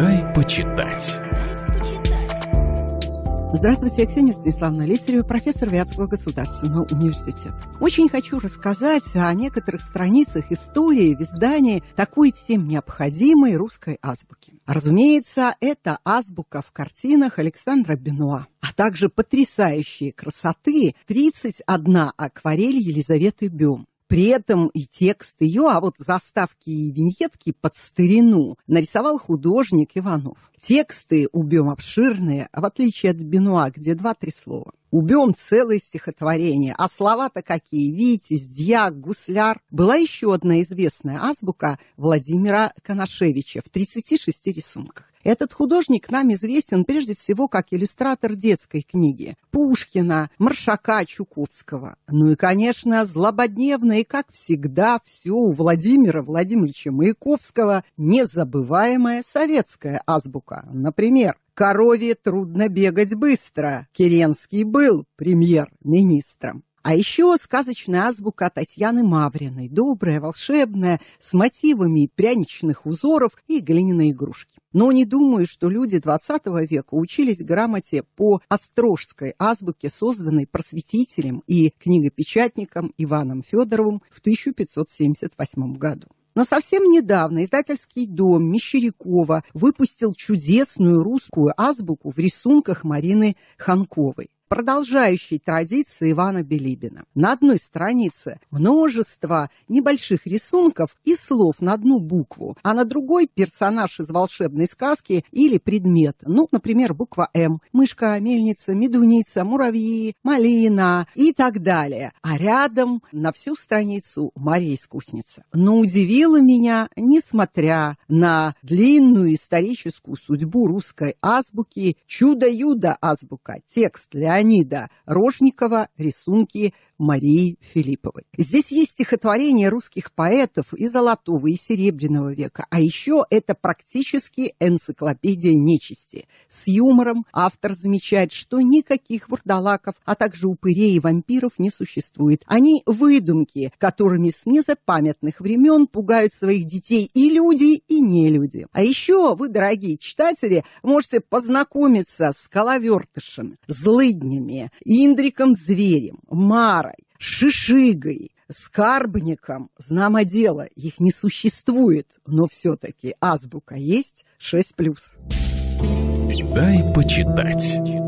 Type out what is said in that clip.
Дай почитать. Здравствуйте, я Ксения Станиславовна Летарева, профессор Вятского государственного университета. Очень хочу рассказать о некоторых страницах истории в издании такой всем необходимой русской азбуки. Разумеется, это азбука в картинах Александра Бенуа, а также потрясающие красоты 31 акварель Елизаветы Бюм, при этом и текст ее, а вот заставки и виньетки под старину нарисовал художник Иванов. Тексты убьем обширные, в отличие от Бенуа, где два-три слова убьем целое стихотворение. А слова-то какие? Витязь, дьяк, гусляр. Была еще одна известная азбука Владимира Коношевича в 36 рисунках. Этот художник нам известен прежде всего как иллюстратор детской книги Пушкина, Маршака, Чуковского. Ну и, конечно, злободневно и, как всегда, все у Владимира Владимировича Маяковского незабываемая советская азбука. Например, корове трудно бегать быстро. Керенский был премьер-министром. А еще сказочная азбука Татьяны Мавриной, добрая, волшебная, с мотивами пряничных узоров и глиняной игрушки. Но не думаю, что люди XX века учились грамоте по острожской азбуке, созданной просветителем и книгопечатником Иваном Федоровым в 1578 году. Но совсем недавно издательский дом Мещерякова выпустил чудесную русскую азбуку в рисунках Марины Ханковой продолжающей традиции Ивана Белибина. На одной странице множество небольших рисунков и слов на одну букву, а на другой персонаж из волшебной сказки или предмет. Ну, например, буква М. Мышка, мельница, медуница, муравьи, малина и так далее. А рядом на всю страницу Мария Искусница. Но удивило меня, несмотря на длинную историческую судьбу русской азбуки, чудо-юдо азбука, текст для Леонида Рожникова, рисунки Марии Филипповой. Здесь есть стихотворения русских поэтов и Золотого, и Серебряного века, а еще это практически энциклопедия нечисти. С юмором автор замечает, что никаких вурдалаков, а также упырей и вампиров не существует. Они выдумки, которыми с незапамятных времен пугают своих детей и люди, и нелюди. А еще вы, дорогие читатели, можете познакомиться с Коловертышем, Злыднем, камнями, индриком-зверем, марой, шишигой, скарбником. Знамо дело, их не существует, но все-таки азбука есть 6+. Дай почитать.